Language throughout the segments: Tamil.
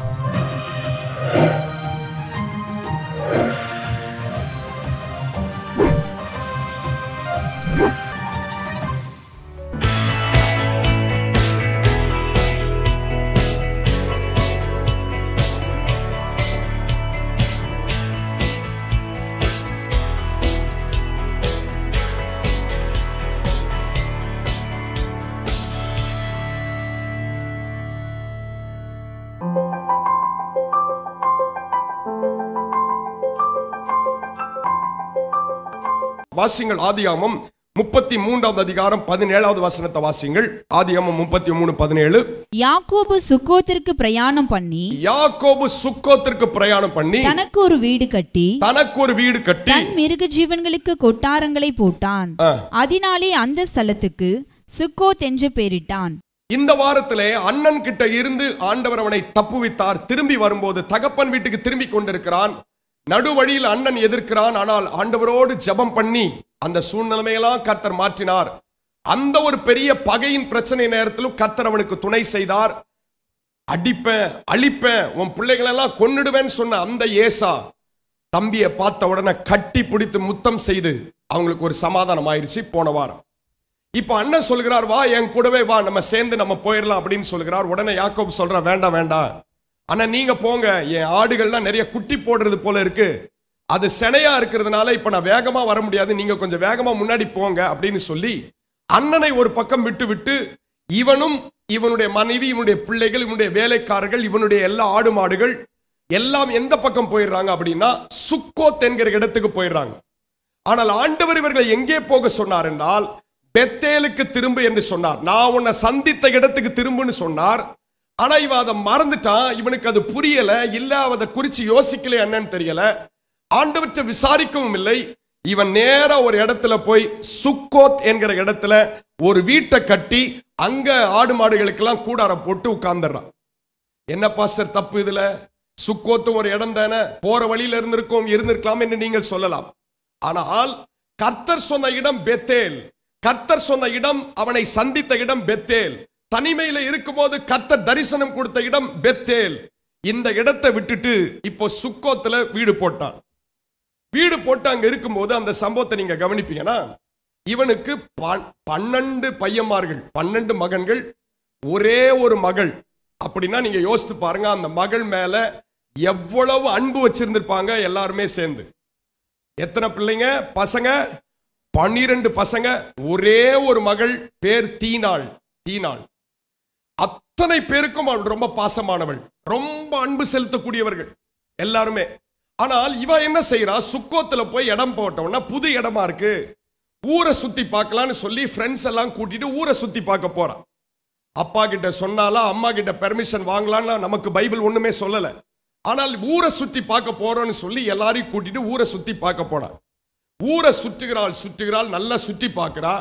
Thank you. வாசிங்கள் ஆதியாமம் முப்பத்தி மூன்றாவது அதிகாரம் பதினேழாவது வசனத்தை வாசிங்கள் ஆதியாமம் முப்பத்தி மூணு பதினேழு யாக்கோபு சுக்கோத்திற்கு பிரயாணம் பண்ணி யாக்கோபு சுக்கோத்திற்கு பிரயாணம் பண்ணி தனக்கு ஒரு வீடு கட்டி தனக்கு ஒரு வீடு கட்டி தன் மிருக ஜீவன்களுக்கு கொட்டாரங்களை போட்டான் அதனாலே அந்த ஸ்தலத்துக்கு சுக்கோத் என்று பெயரிட்டான் இந்த வாரத்திலே அண்ணன் கிட்ட இருந்து ஆண்டவர் அவனை தப்புவித்தார் திரும்பி வரும்போது தகப்பன் வீட்டுக்கு திரும்பி கொண்டிருக்கிறான் நடு வழியில் அண்ணன் எதிர்க்கிறான் ஆனால் ஆண்டவரோடு ஜபம் பண்ணி அந்த சூழ்நிலைமையெல்லாம் கர்த்தர் மாற்றினார் அந்த ஒரு பெரிய பகையின் பிரச்சனை நேரத்திலும் கர்த்தர் அவனுக்கு துணை செய்தார் அடிப்பேன் அழிப்பேன் உன் பிள்ளைகளெல்லாம் கொன்னுடுவேன்னு சொன்ன அந்த ஏசா தம்பியை பார்த்த உடனே கட்டி பிடித்து முத்தம் செய்து அவங்களுக்கு ஒரு சமாதானம் ஆயிடுச்சு போன வாரம் இப்போ அண்ணன் சொல்கிறார் வா என் கூடவே வா நம்ம சேர்ந்து நம்ம போயிடலாம் அப்படின்னு சொல்கிறார் உடனே யாக்கோப் சொல்ற வேண்டாம் வேண்டாம் ஆனால் நீங்கள் போங்க என் ஆடுகள்லாம் நிறைய குட்டி போடுறது போல இருக்குது அது செனையாக இருக்கிறதுனால இப்போ நான் வேகமாக வர முடியாது நீங்கள் கொஞ்சம் வேகமாக முன்னாடி போங்க அப்படின்னு சொல்லி அண்ணனை ஒரு பக்கம் விட்டு விட்டு இவனும் இவனுடைய மனைவி இவனுடைய பிள்ளைகள் இவனுடைய வேலைக்காரர்கள் இவனுடைய எல்லா ஆடு மாடுகள் எல்லாம் எந்த பக்கம் போயிடுறாங்க அப்படின்னா சுக்கோத் என்கிற இடத்துக்கு போயிடுறாங்க ஆனால் ஆண்டவர் இவர்களை எங்கே போக சொன்னார் என்றால் பெத்தேலுக்கு திரும்பு என்று சொன்னார் நான் உன்னை சந்தித்த இடத்துக்கு திரும்புன்னு சொன்னார் ஆனா இவன் அதை மறந்துட்டான் இவனுக்கு அது புரியல இல்ல அதை குறிச்சு யோசிக்கல என்னன்னு தெரியல ஆண்டவற்றை விசாரிக்கவும் இல்லை இவன் நேர ஒரு இடத்துல போய் சுக்கோத் என்கிற இடத்துல ஒரு வீட்டை கட்டி அங்க ஆடு மாடுகளுக்கெல்லாம் கூடார போட்டு உட்கார்ந்துடுறான் என்ன பாஸ்டர் தப்பு இதுல சுக்கோத்தும் ஒரு இடம் தானே போற வழியில இருந்திருக்கோம் இருந்திருக்கலாம் என்று நீங்கள் சொல்லலாம் ஆனால் கர்த்தர் சொன்ன இடம் பெத்தேல் கர்த்தர் சொன்ன இடம் அவனை சந்தித்த இடம் பெத்தேல் தனிமையில இருக்கும்போது கத்த தரிசனம் கொடுத்த இடம் பெத்தேல் இந்த இடத்தை விட்டுட்டு இப்போ சுக்கோத்துல வீடு போட்டான் வீடு போட்டு அங்க இருக்கும்போது அந்த சம்பவத்தை நீங்க கவனிப்பீங்கன்னா இவனுக்கு பன்னெண்டு பையன்மார்கள் பன்னெண்டு மகன்கள் ஒரே ஒரு மகள் அப்படின்னா நீங்க யோசித்து பாருங்க அந்த மகள் மேல எவ்வளவு அன்பு வச்சிருந்திருப்பாங்க எல்லாருமே சேர்ந்து எத்தனை பிள்ளைங்க பசங்க பன்னிரண்டு பசங்க ஒரே ஒரு மகள் பேர் தீனாள் தீனாள் அத்தனை பேருக்கும் அவள் ரொம்ப பாசமானவள் ரொம்ப அன்பு செலுத்தக்கூடியவர்கள் எல்லாருமே ஆனால் இவ என்ன செய்யறா சுக்கோத்துல போய் இடம் போட்டோன்னா புது இடமா இருக்கு ஊரை சுத்தி பார்க்கலான்னு சொல்லி ஃப்ரெண்ட்ஸ் எல்லாம் கூட்டிட்டு ஊரை சுத்தி பார்க்க போறான் அப்பா கிட்ட சொன்னாலா அம்மா கிட்ட பெர்மிஷன் வாங்கலாம்னா நமக்கு பைபிள் ஒண்ணுமே சொல்லல ஆனால் ஊரை சுத்தி பார்க்க போறோம்னு சொல்லி எல்லாரையும் கூட்டிட்டு ஊரை சுத்தி பார்க்க போனான் ஊரை சுற்றுகிறாள் சுற்றுகிறாள் நல்லா சுற்றி பார்க்கிறா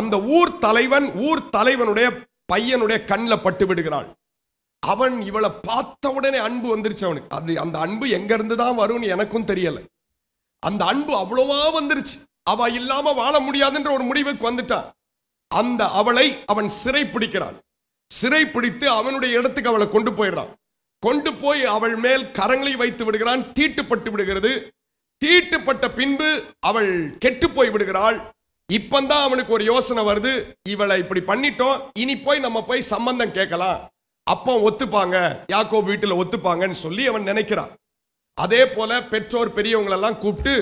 அந்த ஊர் தலைவன் ஊர் தலைவனுடைய பையனுடைய கண்ணில் பட்டு விடுகிறாள் அவன் இவளை பார்த்த உடனே அன்பு வந்துருச்சு அவனுக்கு அது அந்த அன்பு எங்கேருந்து தான் வரும்னு எனக்கும் தெரியலை அந்த அன்பு அவ்வளவா வந்துருச்சு அவ இல்லாம வாழ முடியாதுன்ற ஒரு முடிவுக்கு வந்துட்டான் அந்த அவளை அவன் சிறை பிடிக்கிறான் சிறை பிடித்து அவனுடைய இடத்துக்கு அவளை கொண்டு போயிடுறான் கொண்டு போய் அவள் மேல் கரங்களை வைத்து விடுகிறான் தீட்டுப்பட்டு விடுகிறது தீட்டுப்பட்ட பின்பு அவள் கெட்டு போய் விடுகிறாள் இப்பந்தான் அவனுக்கு ஒரு யோசனை வருது இவளை இப்படி பண்ணிட்டோம் இனி போய் நம்ம போய் சம்பந்தம் கேட்கலாம் அப்போ ஒத்துப்பாங்க யாக்கோ வீட்டில் ஒத்துப்பாங்கன்னு சொல்லி அவன் நினைக்கிறான் அதே போல பெற்றோர் பெரியவங்களெல்லாம் கூப்பிட்டு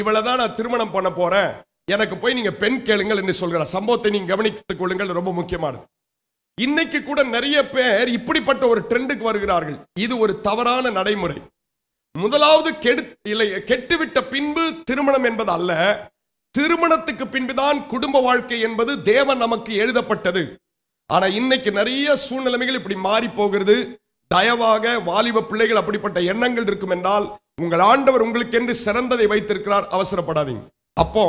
இவளை தான் நான் திருமணம் பண்ண போறேன் எனக்கு போய் நீங்க பெண் கேளுங்கள் என்று சொல்கிற சம்பவத்தை நீங்க கவனித்துக் கொள்ளுங்கள் ரொம்ப முக்கியமானது இன்னைக்கு கூட நிறைய பேர் இப்படிப்பட்ட ஒரு ட்ரெண்டுக்கு வருகிறார்கள் இது ஒரு தவறான நடைமுறை முதலாவது கெடு இல்லை கெட்டுவிட்ட பின்பு திருமணம் என்பது அல்ல திருமணத்துக்கு பின்புதான் குடும்ப வாழ்க்கை என்பது தேவன் நமக்கு எழுதப்பட்டது ஆனா இன்னைக்கு நிறைய சூழ்நிலைமைகள் இப்படி மாறி போகிறது தயவாக வாலிப பிள்ளைகள் அப்படிப்பட்ட எண்ணங்கள் இருக்கும் என்றால் உங்கள் ஆண்டவர் உங்களுக்கென்று சிறந்ததை வைத்திருக்கிறார் அவசரப்படாதீங்க அப்போ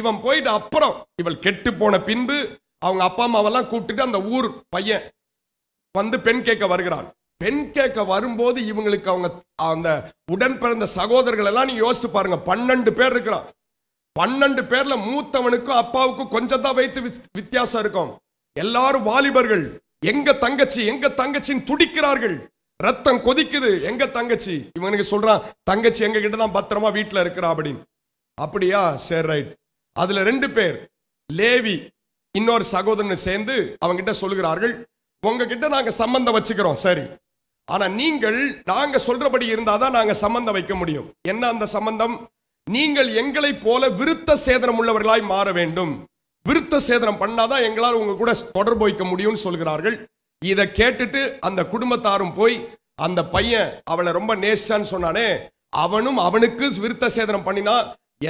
இவன் போயிட்டு அப்புறம் இவள் கெட்டு போன பின்பு அவங்க அப்பா அம்மாவெல்லாம் கூப்பிட்டுட்டு அந்த ஊர் பையன் வந்து பெண் கேட்க வருகிறான் பெண் கேட்க வரும்போது இவங்களுக்கு அவங்க அந்த உடன் பிறந்த சகோதரர்கள் எல்லாம் நீங்க யோசித்து பாருங்க பன்னெண்டு பேர் இருக்கிறான் பன்னெண்டு பேர்ல மூத்தவனுக்கும் அப்பாவுக்கும் கொஞ்சம் தான் வைத்து வித்தியாசம் இருக்கும் எல்லாரும் வாலிபர்கள் எங்க தங்கச்சி எங்க தங்கச்சின்னு துடிக்கிறார்கள் ரத்தம் கொதிக்குது எங்க தங்கச்சி இவனுக்கு சொல்றான் தங்கச்சி எங்க கிட்ட தான் பத்திரமா வீட்டுல இருக்கிறா அப்படின்னு அப்படியா சரி ரைட் அதுல ரெண்டு பேர் லேவி இன்னொரு சகோதரன் சேர்ந்து அவங்கிட்ட சொல்லுகிறார்கள் உங்ககிட்ட நாங்க சம்பந்தம் வச்சுக்கிறோம் சரி ஆனா நீங்கள் நாங்க சொல்றபடி இருந்தாதான் நாங்க சம்பந்தம் வைக்க முடியும் என்ன அந்த சம்பந்தம் நீங்கள் எங்களைப் போல விருத்த சேதனம் உள்ளவர்களாய் மாற வேண்டும் விருத்த சேதனம் பண்ணாதான் எங்களால் உங்க கூட தொடர்பு வைக்க முடியும்னு சொல்கிறார்கள் இதை கேட்டுட்டு அந்த குடும்பத்தாரும் போய் அந்த பையன் அவளை ரொம்ப நேசான்னு சொன்னானே அவனும் அவனுக்கு விருத்த சேதனம் பண்ணினா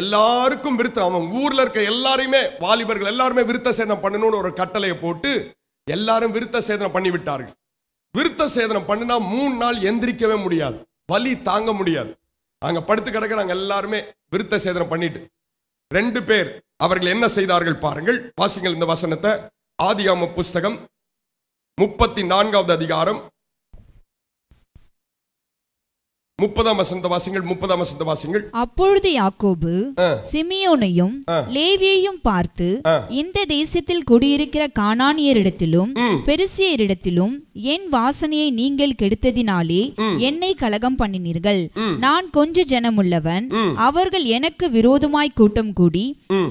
எல்லாருக்கும் விருத்தம் அவன் ஊர்ல இருக்க எல்லாரையுமே வாலிபர்கள் எல்லாருமே விருத்த சேதனம் பண்ணணும்னு ஒரு கட்டளையை போட்டு எல்லாரும் விருத்த சேதனம் பண்ணி விட்டார்கள் விருத்த சேதனம் பண்ணினா மூணு நாள் எந்திரிக்கவே முடியாது வலி தாங்க முடியாது அங்கே படுத்து கிடக்கிறாங்க எல்லாருமே விருத்த சேதனம் பண்ணிட்டு ரெண்டு பேர் அவர்கள் என்ன செய்தார்கள் பாருங்கள் வாசிங்கள் இந்த வசனத்தை ஆதிகாம புஸ்தகம் முப்பத்தி நான்காவது அதிகாரம் முப்பதாம் வசந்த வாசிங்கள் முப்பதாம் வசந்த வாசிங்கள் அப்பொழுது யாக்கோபு சிமியோனையும் லேவியையும் பார்த்து இந்த தேசத்தில் குடியிருக்கிற பெருசியரிடத்திலும் என் வாசனையை நீங்கள் கெடுத்ததினாலே என்னை கலகம் பண்ணினீர்கள் நான் கொஞ்ச ஜனமுள்ளவன் அவர்கள் எனக்கு விரோதமாய் கூட்டம் கூடி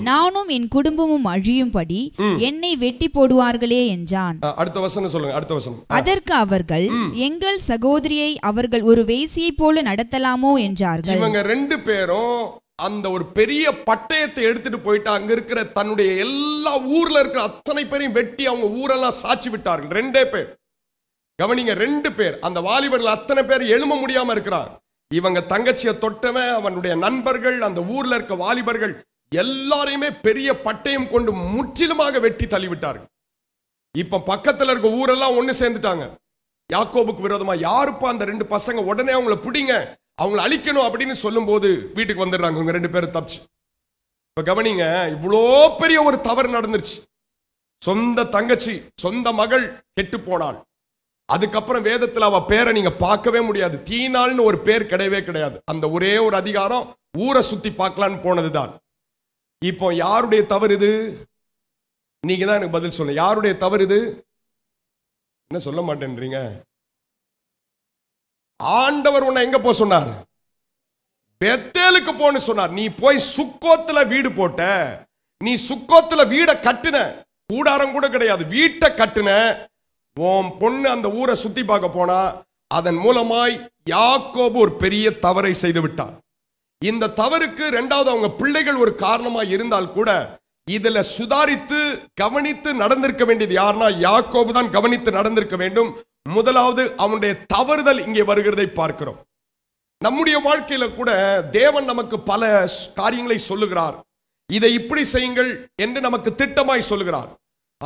நானும் என் குடும்பமும் அழியும்படி என்னை வெட்டி போடுவார்களே என்றான் அடுத்த வசனம் சொல்லுங்க அடுத்த வசனம் அதற்கு அவர்கள் எங்கள் சகோதரியை அவர்கள் ஒரு வேசியை போல நடத்தலாமோ என்றார்கள் இவங்க ரெண்டு பேரும் அந்த ஒரு பெரிய பட்டயத்தை எடுத்துட்டு போயிட்டு அங்க இருக்கிற தன்னுடைய எல்லா ஊர்ல இருக்கிற அத்தனை பேரையும் வெட்டி அவங்க ஊரெல்லாம் சாட்சி விட்டார்கள் ரெண்டே பேர் கவனிங்க ரெண்டு பேர் அந்த வாலிபர்கள் அத்தனை பேர் எழும முடியாம இருக்கிறார் இவங்க தங்கச்சியை தொட்டவன் அவனுடைய நண்பர்கள் அந்த ஊர்ல இருக்க வாலிபர்கள் எல்லாரையுமே பெரிய பட்டயம் கொண்டு முற்றிலுமாக வெட்டி தள்ளிவிட்டார்கள் இப்ப பக்கத்துல இருக்க ஊரெல்லாம் ஒண்ணு சேர்ந்துட்டாங்க யாக்கோபுக்கு விரோதமா யாருப்பா அந்த ரெண்டு பசங்க உடனே அவங்கள பிடிங்க அவங்கள அழிக்கணும் அப்படின்னு சொல்லும் போது வீட்டுக்கு வந்துடுறாங்க இவங்க ரெண்டு பேரும் தப்பிச்சு இப்ப கவனிங்க இவ்வளோ பெரிய ஒரு தவறு நடந்துருச்சு சொந்த தங்கச்சி சொந்த மகள் கெட்டு போனாள் அதுக்கப்புறம் வேதத்தில் அவ பேரை நீங்க பார்க்கவே முடியாது தீனால்னு ஒரு பேர் கிடையவே கிடையாது அந்த ஒரே ஒரு அதிகாரம் ஊரை சுத்தி பார்க்கலான்னு போனதுதான் இப்போ யாருடைய தவறு இது நீங்க தான் எனக்கு பதில் சொல்லுங்க யாருடைய தவறு இது என்ன சொல்ல மாட்டேன்றீங்க ஆண்டவர் உன்னை எங்க போ சொன்னார் பெத்தேலுக்கு போன்னு சொன்னார் நீ போய் சுக்கோத்துல வீடு போட்ட நீ சுக்கோத்துல வீடை கட்டுன கூடாரம் கூட கிடையாது வீட்டை கட்டுன உன் பொண்ணு அந்த ஊரை சுத்தி பார்க்க போனா அதன் மூலமாய் யாக்கோபு ஒரு பெரிய தவறை செய்து விட்டான் இந்த தவறுக்கு ரெண்டாவது அவங்க பிள்ளைகள் ஒரு காரணமா இருந்தால் கூட இதுல சுதாரித்து கவனித்து நடந்திருக்க வேண்டியது யாருன்னா யாக்கோபு தான் கவனித்து நடந்திருக்க வேண்டும் முதலாவது அவனுடைய தவறுதல் இங்கே வருகிறதை பார்க்கிறோம் நம்முடைய வாழ்க்கையில கூட தேவன் நமக்கு பல காரியங்களை சொல்லுகிறார் இதை இப்படி செய்யுங்கள் என்று நமக்கு திட்டமாய் சொல்லுகிறார்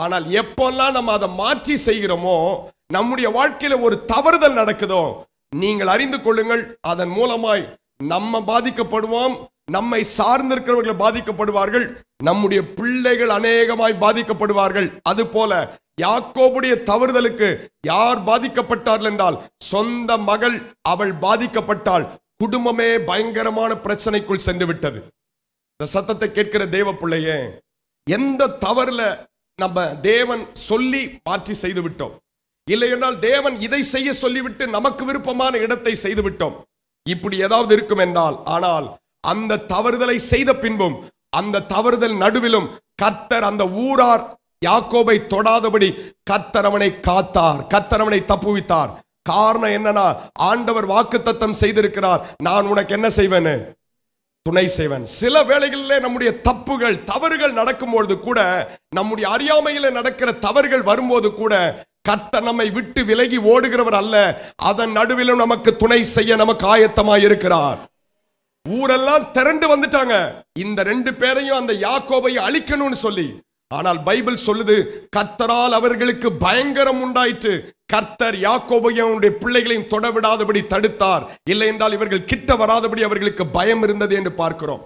ஆனால் எப்பெல்லாம் நம்ம அதை மாற்றி செய்கிறோமோ நம்முடைய வாழ்க்கையில ஒரு தவறுதல் நடக்குதோ நீங்கள் அறிந்து கொள்ளுங்கள் அதன் மூலமாய் நம்ம பாதிக்கப்படுவோம் நம்மை சார்ந்திருக்கிறவர்கள் பாதிக்கப்படுவார்கள் நம்முடைய பிள்ளைகள் அநேகமாய் பாதிக்கப்படுவார்கள் அது போல யாக்கோபுடைய தவறுதலுக்கு யார் பாதிக்கப்பட்டார்கள் என்றால் சொந்த மகள் அவள் பாதிக்கப்பட்டால் குடும்பமே பயங்கரமான பிரச்சனைக்குள் சென்று விட்டது இந்த சத்தத்தை கேட்கிற தேவ பிள்ளைய எந்த தவறுல நம்ம தேவன் சொல்லி மாற்றி செய்து விட்டோம் இல்லையென்றால் தேவன் இதை செய்ய சொல்லிவிட்டு நமக்கு விருப்பமான இடத்தை செய்து விட்டோம் இப்படி ஏதாவது இருக்கும் என்றால் ஆனால் அந்த தவறுதலை செய்த பின்பும் அந்த தவறுதல் நடுவிலும் கர்த்தர் அந்த ஊரார் யாக்கோபை தொடாதபடி கர்த்தர் அவனை காத்தார் கர்த்தர் அவனை தப்புவித்தார் காரணம் என்னன்னா ஆண்டவர் வாக்கு தத்தம் செய்திருக்கிறார் நான் உனக்கு என்ன செய்வேன் துணை செய்வன் சில வேளைகளிலே நம்முடைய தப்புகள் தவறுகள் நடக்கும்பொழுது கூட நம்முடைய அறியாமையில நடக்கிற தவறுகள் வரும்போது கூட கர்த்த நம்மை விட்டு விலகி ஓடுகிறவர் அல்ல அதன் நடுவிலும் நமக்கு துணை செய்ய நமக்கு ஆயத்தமாயிருக்கிறார் ஊரெல்லாம் திரண்டு வந்துட்டாங்க இந்த ரெண்டு பேரையும் அந்த யாக்கோபை அழிக்கணும்னு சொல்லி ஆனால் பைபிள் சொல்லுது கர்த்தரால் அவர்களுக்கு பயங்கரம் உண்டாயிற்று கர்த்தர் யாக்கோபையும் பிள்ளைகளையும் தொடவிடாதபடி தடுத்தார் இல்லை என்றால் இவர்கள் கிட்ட வராதபடி அவர்களுக்கு பயம் இருந்தது என்று பார்க்கிறோம்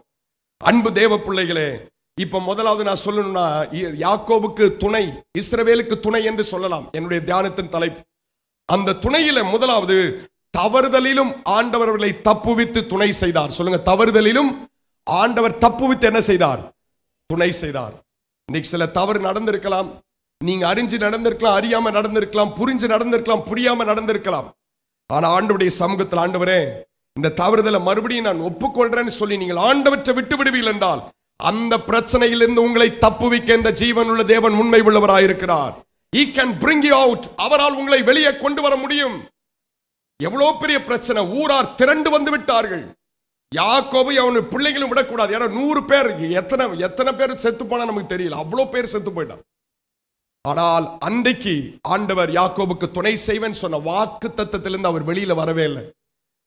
அன்பு தேவ பிள்ளைகளே இப்ப முதலாவது நான் சொல்லணும்னா யாக்கோபுக்கு துணை இஸ்ரவேலுக்கு துணை என்று சொல்லலாம் என்னுடைய தியானத்தின் தலைப்பு அந்த துணையில முதலாவது தவறுதலிலும் ஆண்டவர் அவர்களை தப்புவித்து துணை செய்தார் சொல்லுங்க தவறுதலிலும் ஆண்டவர் தப்புவித்து என்ன செய்தார் துணை செய்தார் இன்னைக்கு சில தவறு நடந்திருக்கலாம் நீங்க அறிஞ்சு நடந்திருக்கலாம் அறியாம நடந்திருக்கலாம் புரிஞ்சு நடந்திருக்கலாம் புரியாம நடந்திருக்கலாம் ஆனா ஆண்டுடைய சமூகத்தில் ஆண்டவரே இந்த தவறுதலை மறுபடியும் நான் ஒப்புக்கொள்றேன்னு சொல்லி நீங்கள் ஆண்டவற்றை விட்டு விடுவீர்கள் என்றால் அந்த பிரச்சனையிலிருந்து உங்களை தப்புவிக்க இந்த ஜீவன் உள்ள தேவன் உண்மை உள்ளவராயிருக்கிறார் he can bring you out அவரால் உங்களை வெளியே கொண்டு வர முடியும் எவ்வளோ பெரிய பிரச்சனை ஊரார் திரண்டு வந்து விட்டார்கள் யாக்கோபு அவனு பிள்ளைகளும் விடக்கூடாது ஏன்னா நூறு பேர் எத்தனை எத்தனை பேர் செத்து போனா நமக்கு தெரியல அவ்வளோ பேர் செத்து போயிட்டான் ஆனால் அன்றைக்கு ஆண்டவர் யாக்கோபுக்கு துணை செய்வேன் சொன்ன வாக்கு தத்துவத்திலிருந்து அவர் வெளியில வரவே இல்லை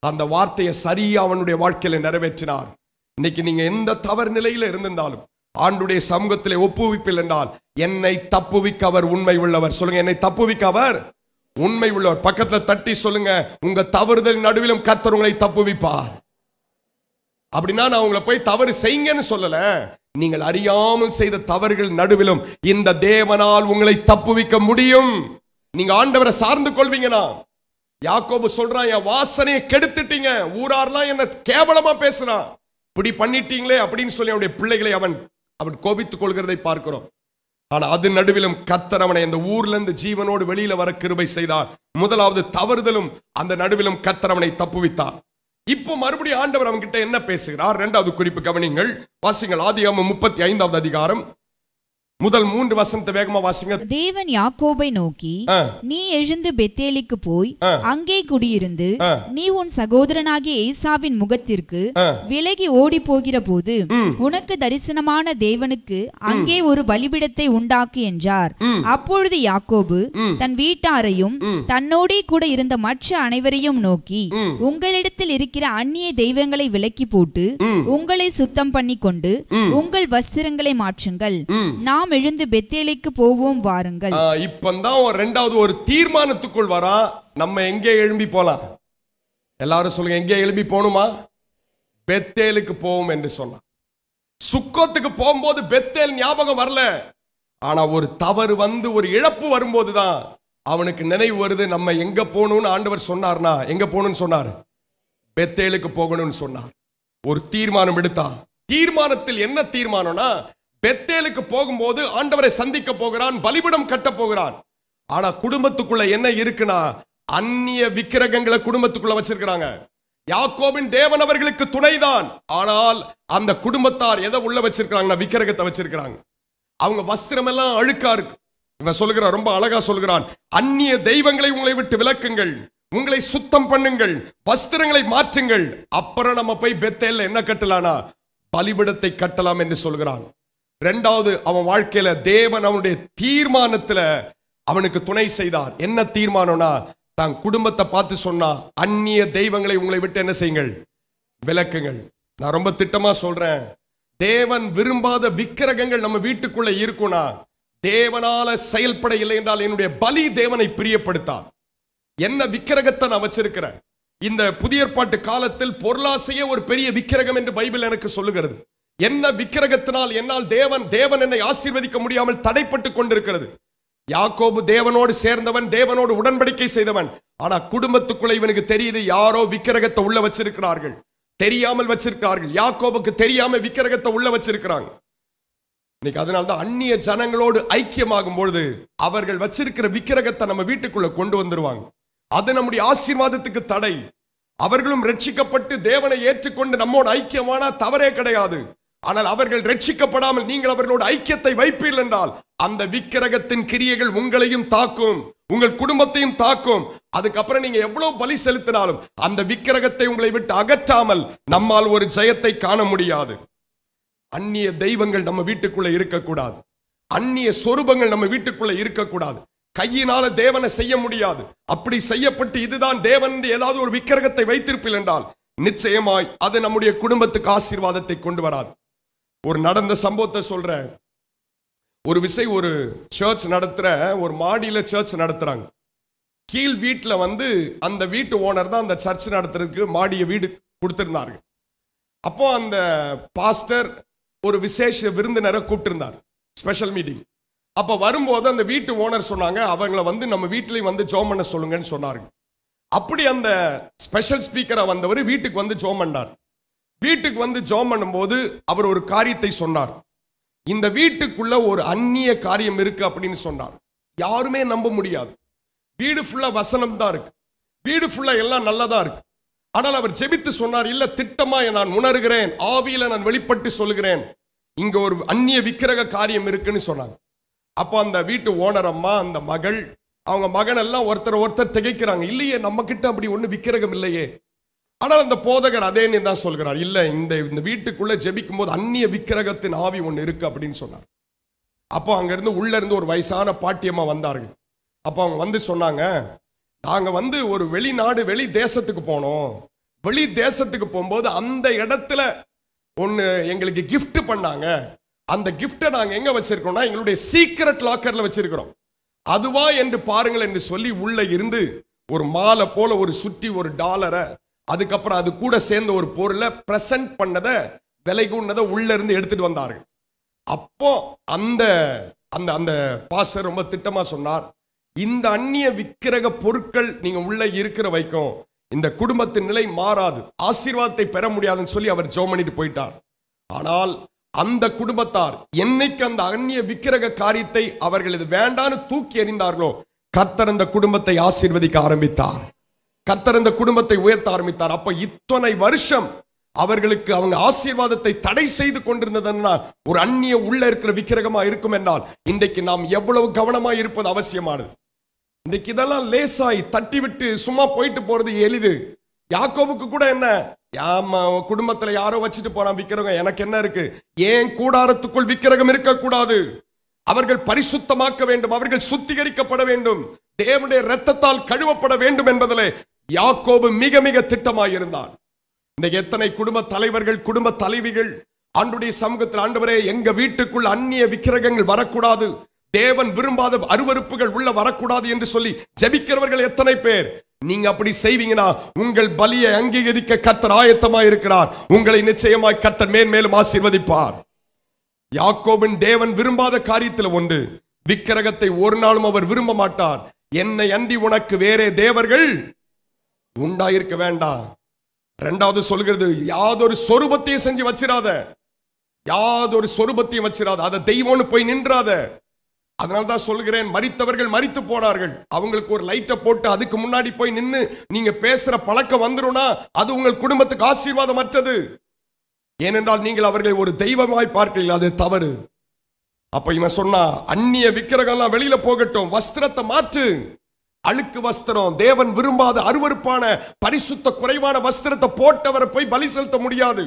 அந்த வார்த்தையை சரியா அவனுடைய வாழ்க்கையில நிறைவேற்றினார் இன்னைக்கு நீங்க எந்த தவறு நிலையில இருந்திருந்தாலும் ஆண்டுடைய சமூகத்திலே ஒப்புவிப்பில் என்றால் என்னை தப்புவிக்க அவர் உண்மை உள்ளவர் சொல்லுங்க என்னை தப்புவிக்க அவர் உண்மை உள்ளவர் பக்கத்துல தட்டி சொல்லுங்க உங்க தவறுதல் நடுவிலும் கர்த்தர் உங்களை தப்புவிப்பார் அப்படின்னா நான் உங்களை போய் தவறு செய்யுங்கன்னு சொல்லல நீங்கள் அறியாமல் செய்த தவறுகள் நடுவிலும் இந்த தேவனால் உங்களை தப்புவிக்க முடியும் நீங்க ஆண்டவரை சார்ந்து கொள்வீங்கன்னா யாக்கோபு சொல்றான் என் வாசனையை கெடுத்துட்டீங்க ஊரார்லாம் என்ன கேவலமா பேசுறான் இப்படி பண்ணிட்டீங்களே அப்படின்னு சொல்லி அவனுடைய பிள்ளைகளை அவன் அவன் கோபித்துக் கொள்கிறதை பார்க்கிறோம் ஆனால் அது நடுவிலும் கத்தர் அவனை அந்த ஊர்ல இருந்து ஜீவனோடு வெளியில வர கிருபை செய்தார் முதலாவது தவறுதலும் அந்த நடுவிலும் கத்தர் அவனை தப்புவித்தார் இப்போ மறுபடியும் ஆண்டவர் அவன்கிட்ட என்ன பேசுகிறார் இரண்டாவது குறிப்பு கவனிங்கள் வாசிங்கள் ஆதிகாம முப்பத்தி ஐந்தாவது அதிகாரம் முதல் மூன்று வசனத்தை வேகமா வாசிங்க தேவன் யாக்கோபை நோக்கி நீ எழுந்து பெத்தேலிக்கு போய் அங்கே குடியிருந்து நீ உன் சகோதரனாகிய ஏசாவின் முகத்திற்கு விலகி ஓடி போகிற போது உனக்கு தரிசனமான தேவனுக்கு அங்கே ஒரு பலிபிடத்தை உண்டாக்கு என்றார் அப்பொழுது யாக்கோபு தன் வீட்டாரையும் தன்னோடே கூட இருந்த மற்ற அனைவரையும் நோக்கி உங்களிடத்தில் இருக்கிற அந்நிய தெய்வங்களை விலக்கி போட்டு உங்களை சுத்தம் பண்ணி கொண்டு உங்கள் வஸ்திரங்களை மாற்றுங்கள் நாம் நாம் எழுந்து பெத்தேலைக்கு போவோம் வாருங்கள் இப்பந்தான் ரெண்டாவது ஒரு தீர்மானத்துக்குள் வரா நம்ம எங்கே எழும்பி போலாம் எல்லாரும் சொல்லுங்க எங்கே எழும்பி போகணுமா பெத்தேலுக்கு போவோம் என்று சொல்லலாம் சுக்கோத்துக்கு போகும்போது பெத்தேல் ஞாபகம் வரல ஆனா ஒரு தவறு வந்து ஒரு இழப்பு வரும்போது தான் அவனுக்கு நினைவு வருது நம்ம எங்க போகணும்னு ஆண்டவர் சொன்னார்னா எங்க போகணும்னு சொன்னார் பெத்தேலுக்கு போகணும்னு சொன்னார் ஒரு தீர்மானம் எடுத்தா தீர்மானத்தில் என்ன தீர்மானம்னா பெத்தேலுக்கு போகும்போது ஆண்டவரை சந்திக்க போகிறான் பலிபிடம் கட்ட போகிறான் ஆனா குடும்பத்துக்குள்ள என்ன இருக்குன்னா அந்நிய விக்கிரகங்களை குடும்பத்துக்குள்ள வச்சிருக்கிறாங்க யாக்கோபின் தேவன் அவர்களுக்கு துணைதான் ஆனால் அந்த குடும்பத்தார் எதை உள்ள வச்சிருக்கிறாங்கன்னா விக்கிரகத்தை வச்சிருக்கிறாங்க அவங்க வஸ்திரம் எல்லாம் அழுக்கா இருக்கு இவன் சொல்லுகிறான் ரொம்ப அழகா சொல்கிறான் அந்நிய தெய்வங்களை உங்களை விட்டு விளக்குங்கள் உங்களை சுத்தம் பண்ணுங்கள் வஸ்திரங்களை மாற்றுங்கள் அப்புறம் நம்ம போய் பெத்தேல என்ன கட்டலானா பலிபிடத்தை கட்டலாம் என்று சொல்கிறான் ரெண்டாவது அவன் வாழ்க்கையில தேவன் அவனுடைய தீர்மானத்துல அவனுக்கு துணை செய்தார் என்ன தீர்மானம்னா தான் குடும்பத்தை பார்த்து சொன்னா அந்நிய தெய்வங்களை உங்களை விட்டு என்ன செய்யுங்கள் விளக்குங்கள் நான் ரொம்ப திட்டமா சொல்றேன் தேவன் விரும்பாத விக்கிரகங்கள் நம்ம வீட்டுக்குள்ள இருக்கும்னா தேவனால செயல்பட இல்லை என்றால் என்னுடைய பலி தேவனை பிரியப்படுத்தான் என்ன விக்கிரகத்தை நான் வச்சிருக்கிறேன் இந்த புதிய ஏற்பாட்டு காலத்தில் பொருளாசையே ஒரு பெரிய விக்கிரகம் என்று பைபிள் எனக்கு சொல்லுகிறது என்ன விக்கிரகத்தினால் என்னால் தேவன் தேவன் என்னை ஆசீர்வதிக்க முடியாமல் தடைப்பட்டு கொண்டிருக்கிறது யாக்கோபு தேவனோடு சேர்ந்தவன் தேவனோடு உடன்படிக்கை செய்தவன் ஆனா குடும்பத்துக்குள்ள இவனுக்கு தெரியுது யாரோ விக்கிரகத்தை உள்ள வச்சிருக்கிறார்கள் தெரியாமல் வச்சிருக்கிறார்கள் யாக்கோபுக்கு தெரியாம விக்கிரகத்தை உள்ள வச்சிருக்கிறாங்க இன்னைக்கு அதனால்தான் அந்நிய ஜனங்களோடு ஐக்கியமாகும் பொழுது அவர்கள் வச்சிருக்கிற விக்கிரகத்தை நம்ம வீட்டுக்குள்ள கொண்டு வந்துருவாங்க அது நம்முடைய ஆசீர்வாதத்துக்கு தடை அவர்களும் ரட்சிக்கப்பட்டு தேவனை ஏற்றுக்கொண்டு நம்மோட ஐக்கியமானா தவறே கிடையாது ஆனால் அவர்கள் ரட்சிக்கப்படாமல் நீங்கள் அவர்களோட ஐக்கியத்தை வைப்பீர்கள் என்றால் அந்த விக்கிரகத்தின் கிரியைகள் உங்களையும் தாக்கும் உங்கள் குடும்பத்தையும் தாக்கும் அதுக்கப்புறம் நீங்க எவ்வளவு பலி செலுத்தினாலும் அந்த விக்கிரகத்தை உங்களை விட்டு அகற்றாமல் நம்மால் ஒரு ஜெயத்தை காண முடியாது அந்நிய தெய்வங்கள் நம்ம வீட்டுக்குள்ள இருக்கக்கூடாது அந்நிய சொரூபங்கள் நம்ம வீட்டுக்குள்ள இருக்கக்கூடாது கையினால தேவனை செய்ய முடியாது அப்படி செய்யப்பட்டு இதுதான் தேவன் ஏதாவது ஒரு விக்கிரகத்தை வைத்திருப்பில் என்றால் நிச்சயமாய் அது நம்முடைய குடும்பத்துக்கு ஆசீர்வாதத்தை கொண்டு வராது ஒரு நடந்த சம்பவத்தை சொல்றேன் ஒரு விசை ஒரு சர்ச் நடத்துகிற ஒரு மாடியில் சர்ச் நடத்துகிறாங்க கீழ் வீட்டில் வந்து அந்த வீட்டு ஓனர் தான் அந்த சர்ச் நடத்துறதுக்கு மாடியை வீடு கொடுத்துருந்தாரு அப்போ அந்த பாஸ்டர் ஒரு விசேஷ விருந்தினரை கூப்பிட்டுருந்தார் ஸ்பெஷல் மீட்டிங் அப்போ வரும்போது அந்த வீட்டு ஓனர் சொன்னாங்க அவங்கள வந்து நம்ம வீட்டிலையும் வந்து ஜோம் பண்ண சொல்லுங்கன்னு சொன்னாருங்க அப்படி அந்த ஸ்பெஷல் ஸ்பீக்கரை வந்தவர் வீட்டுக்கு வந்து ஜோம் பண்ணார் வீட்டுக்கு வந்து ஜோம் பண்ணும்போது அவர் ஒரு காரியத்தை சொன்னார் இந்த வீட்டுக்குள்ள ஒரு அந்நிய காரியம் இருக்கு அப்படின்னு சொன்னார் யாருமே நம்ப முடியாது வீடு ஃபுல்லா வசனம் தான் இருக்கு வீடு ஃபுல்லா எல்லாம் நல்லதா இருக்கு ஆனால் அவர் ஜெபித்து சொன்னார் இல்ல திட்டமா நான் உணர்கிறேன் ஆவியில நான் வெளிப்பட்டு சொல்கிறேன் இங்க ஒரு அந்நிய விக்கிரக காரியம் இருக்குன்னு சொன்னாங்க அப்போ அந்த வீட்டு ஓனர் அம்மா அந்த மகள் அவங்க மகன் எல்லாம் ஒருத்தர் ஒருத்தர் திகைக்கிறாங்க இல்லையே நம்ம கிட்ட அப்படி ஒன்றும் விக்கிரகம் இல்லையே ஆனால் அந்த போதகர் அதே தான் சொல்கிறார் இல்லை இந்த இந்த வீட்டுக்குள்ளே ஜெபிக்கும் போது அந்நிய விக்கிரகத்தின் ஆவி ஒன்று இருக்குது அப்படின்னு சொன்னார் அப்போ அங்கேருந்து உள்ளேருந்து ஒரு வயசான பாட்டியமாக வந்தார்கள் அப்போ அவங்க வந்து சொன்னாங்க நாங்கள் வந்து ஒரு வெளிநாடு வெளி தேசத்துக்கு போனோம் வெளி தேசத்துக்கு போகும்போது அந்த இடத்துல ஒன்று எங்களுக்கு கிஃப்ட் பண்ணாங்க அந்த கிஃப்டை நாங்கள் எங்கே வச்சுருக்கோம்னா எங்களுடைய சீக்ரெட் லாக்கரில் வச்சுருக்கிறோம் அதுவா என்று பாருங்கள் என்று சொல்லி உள்ளே இருந்து ஒரு மாலை போல ஒரு சுற்றி ஒரு டாலரை அதுக்கப்புறம் அது கூட சேர்ந்த ஒரு பொருளை ப்ரெசன்ட் பண்ணதை விலை கூடதை உள்ள இருந்து எடுத்துட்டு வந்தார்கள் அப்போ அந்த அந்த அந்த பாச ரொம்ப திட்டமா சொன்னார் இந்த அந்நிய விக்கிரக பொருட்கள் நீங்க உள்ள இருக்கிற வைக்கும் இந்த குடும்பத்தின் நிலை மாறாது ஆசீர்வாதத்தை பெற முடியாதுன்னு சொல்லி அவர் ஜோம் பண்ணிட்டு போயிட்டார் ஆனால் அந்த குடும்பத்தார் என்னைக்கு அந்த அந்நிய விக்கிரக காரியத்தை அவர்கள் இது வேண்டான்னு தூக்கி எறிந்தார்களோ கர்த்தர் அந்த குடும்பத்தை ஆசீர்வதிக்க ஆரம்பித்தார் கர்த்தர் இந்த குடும்பத்தை உயர்த்த ஆரம்பித்தார் அப்ப இத்தனை வருஷம் அவர்களுக்கு அவங்க ஆசீர்வாதத்தை தடை செய்து கொண்டிருந்ததுனால் ஒரு அந்நிய உள்ள இருக்கிற விக்கிரகமா இருக்கும் என்றால் இன்றைக்கு நாம் எவ்வளவு கவனமா இருப்பது அவசியமானது இன்றைக்கு இதெல்லாம் லேசாய் தட்டி விட்டு சும்மா போயிட்டு போறது எளிது யாக்கோவுக்கு கூட என்ன யாம குடும்பத்துல யாரோ வச்சுட்டு போறான் விக்கிரகம் எனக்கு என்ன இருக்கு ஏன் கூடாரத்துக்குள் விக்கிரகம் இருக்கக்கூடாது அவர்கள் பரிசுத்தமாக்க வேண்டும் அவர்கள் சுத்திகரிக்கப்பட வேண்டும் தேவனுடைய ரத்தத்தால் கழுவப்பட வேண்டும் என்பதிலே யாக்கோபு மிக மிக திட்டமாக இருந்தான் இன்னைக்கு எத்தனை குடும்ப தலைவர்கள் குடும்ப தலைவிகள் ஆண்டுடைய சமூகத்தில் ஆண்டவரே எங்க வீட்டுக்குள் அந்நிய விக்கிரகங்கள் வரக்கூடாது தேவன் விரும்பாத அருவறுப்புகள் உள்ள வரக்கூடாது என்று சொல்லி ஜபிக்கிறவர்கள் எத்தனை பேர் நீங்க அப்படி செய்வீங்கன்னா உங்கள் பலியை அங்கீகரிக்க கத்தர் ஆயத்தமாய் இருக்கிறார் உங்களை நிச்சயமாய் கத்தர் மேன்மேலும் ஆசீர்வதிப்பார் யாக்கோபின் தேவன் விரும்பாத காரியத்தில் ஒன்று விக்கிரகத்தை ஒரு நாளும் அவர் விரும்ப மாட்டார் என்னை அண்டி உனக்கு வேறே தேவர்கள் உண்டாயிருக்க வேண்டாம் ரெண்டாவது சொல்கிறது யாதொரு சொரூபத்தையும் செஞ்சு வச்சிடாத யாதொரு சொரூபத்தையும் வச்சிடாத அதை தெய்வம்னு போய் நின்றாத அதனால தான் சொல்கிறேன் மறித்தவர்கள் மறித்து போனார்கள் அவங்களுக்கு ஒரு லைட்டை போட்டு அதுக்கு முன்னாடி போய் நின்று நீங்க பேசுற பழக்கம் வந்துடும்னா அது உங்கள் குடும்பத்துக்கு ஆசீர்வாதம் மற்றது ஏனென்றால் நீங்கள் அவர்களை ஒரு தெய்வமாய் பார்க்கிறீர்கள் அது தவறு அப்ப இவன் சொன்னா அந்நிய விக்கிரகம்லாம் வெளியில போகட்டும் வஸ்திரத்தை மாற்று அழுக்கு வஸ்திரம் தேவன் விரும்பாத அருவறுப்பான பரிசுத்த குறைவான வஸ்திரத்தை போட்டவரை போய் பலி செலுத்த முடியாது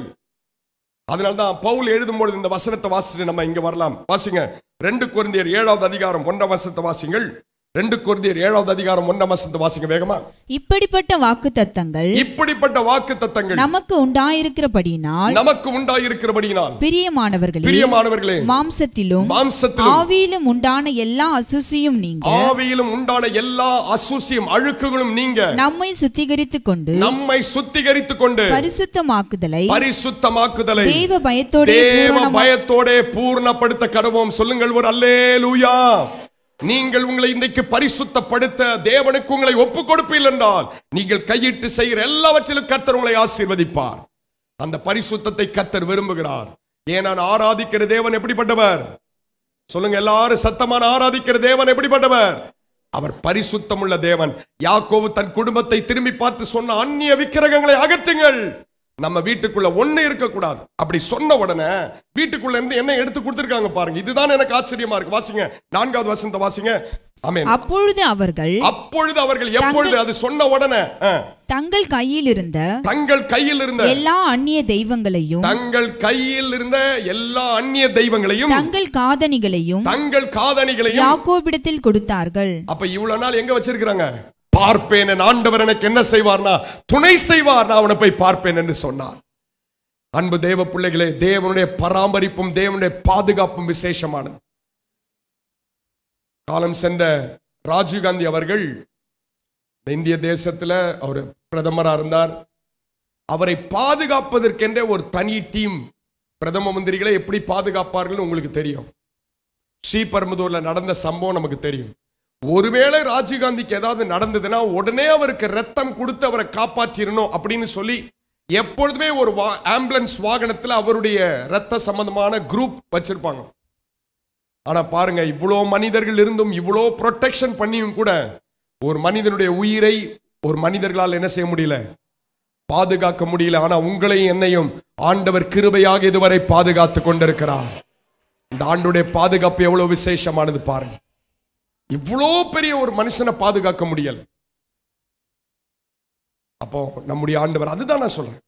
அதனால்தான் பவுல் எழுதும் பொழுது இந்த வசனத்தை வாசிட்டு நம்ம இங்க வரலாம் வாசிங்க ரெண்டு குருந்தியர் ஏழாவது அதிகாரம் ஒன்றாம் வசனத்தை வாசிங்கள் ரெண்டு குருதியர் ஏழாவது அதிகாரம் ஒன்றாம் வசனத்தை வாசிங்க வேகமா இப்படிப்பட்ட வாக்கு தத்தங்கள் இப்படிப்பட்ட வாக்கு தத்தங்கள் நமக்கு உண்டாயிருக்கிறபடியினால் நமக்கு உண்டாயிருக்கிறபடியினால் பிரியமானவர்களே பிரியமானவர்களே மாம்சத்திலும் மாம்சத்திலும் ஆவியிலும் உண்டான எல்லா அசுசியும் நீங்க ஆவியிலும் உண்டான எல்லா அசுசியும் அழுக்குகளும் நீங்க நம்மை சுத்திகரித்துக் கொண்டு நம்மை சுத்திகரித்துக் கொண்டு பரிசுத்தமாக்குதலை பரிசுத்தமாக்குதலை தேவ பயத்தோட தேவ பயத்தோட பூர்ணப்படுத்த கடவோம் சொல்லுங்கள் ஒரு அல்லேலூயா நீங்கள் உங்களை இன்றைக்கு பரிசுத்தப்படுத்த தேவனுக்கு உங்களை ஒப்பு கொடுப்பீர்கள் என்றால் நீங்கள் கையிட்டு செய்கிற எல்லாவற்றிலும் கர்த்தர் உங்களை ஆசீர்வதிப்பார் அந்த பரிசுத்தத்தை கர்த்தர் விரும்புகிறார் ஏன் நான் ஆராதிக்கிற தேவன் எப்படிப்பட்டவர் சொல்லுங்க எல்லாரும் சத்தமான ஆராதிக்கிற தேவன் எப்படிப்பட்டவர் அவர் பரிசுத்தம் உள்ள தேவன் யாக்கோவு தன் குடும்பத்தை திரும்பி பார்த்து சொன்ன அந்நிய விக்கிரகங்களை அகற்றுங்கள் நம்ம வீட்டுக்குள்ள ஒண்ணு இருக்கக்கூடாது அப்படி சொன்ன உடனே வீட்டுக்குள்ள இருந்து என்ன எடுத்து கொடுத்திருக்காங்க பாருங்க இதுதான் எனக்கு ஆச்சரியமா இருக்கு வாசிங்க நான்காவது வசந்த வாசிங்க அப்பொழுது அவர்கள் அப்பொழுது அவர்கள் எப்பொழுது அது சொன்ன உடனே தங்கள் கையில் இருந்த தங்கள் கையில் இருந்த எல்லா அந்நிய தெய்வங்களையும் தங்கள் கையில் இருந்த எல்லா அந்நிய தெய்வங்களையும் தங்கள் காதணிகளையும் தங்கள் காதணிகளையும் யாக்கோபிடத்தில் கொடுத்தார்கள் அப்ப இவ்வளவு நாள் எங்க வச்சிருக்காங்க பார்ப்பேன் என் ஆண்டவர் எனக்கு என்ன செய்வார்னா துணை செய்வார் நான் அவனை போய் பார்ப்பேன் என்று சொன்னார் அன்பு தேவ பிள்ளைகளே தேவனுடைய பராமரிப்பும் தேவனுடைய பாதுகாப்பும் விசேஷமானது காலம் சென்ற ராஜீவ்காந்தி அவர்கள் இந்திய தேசத்தில் அவர் பிரதமராக இருந்தார் அவரை பாதுகாப்பதற்கென்றே ஒரு தனி டீம் பிரதம மந்திரிகளை எப்படி பாதுகாப்பார்கள் உங்களுக்கு தெரியும் ஸ்ரீபெரும்புதூரில் நடந்த சம்பவம் நமக்கு தெரியும் ஒருவேளை ராஜீவ்காந்திக்கு ஏதாவது நடந்ததுன்னா உடனே அவருக்கு ரத்தம் கொடுத்து அவரை காப்பாற்றிடணும் அப்படின்னு சொல்லி எப்பொழுதுமே ஒரு வா ஆம்புலன்ஸ் வாகனத்தில் அவருடைய ரத்த சம்பந்தமான குரூப் வச்சிருப்பாங்க ஆனால் பாருங்க இவ்வளோ மனிதர்கள் இருந்தும் இவ்வளோ ப்ரொடெக்ஷன் பண்ணியும் கூட ஒரு மனிதனுடைய உயிரை ஒரு மனிதர்களால் என்ன செய்ய முடியல பாதுகாக்க முடியல ஆனால் உங்களையும் என்னையும் ஆண்டவர் கிருபையாக இதுவரை பாதுகாத்து கொண்டிருக்கிறார் இந்த ஆண்டுடைய பாதுகாப்பு எவ்வளோ விசேஷமானது பாருங்க இவ்வளோ பெரிய ஒரு மனுஷனை பாதுகாக்க முடியல அப்போ நம்முடைய ஆண்டவர் அதுதான் நான் சொல்றேன்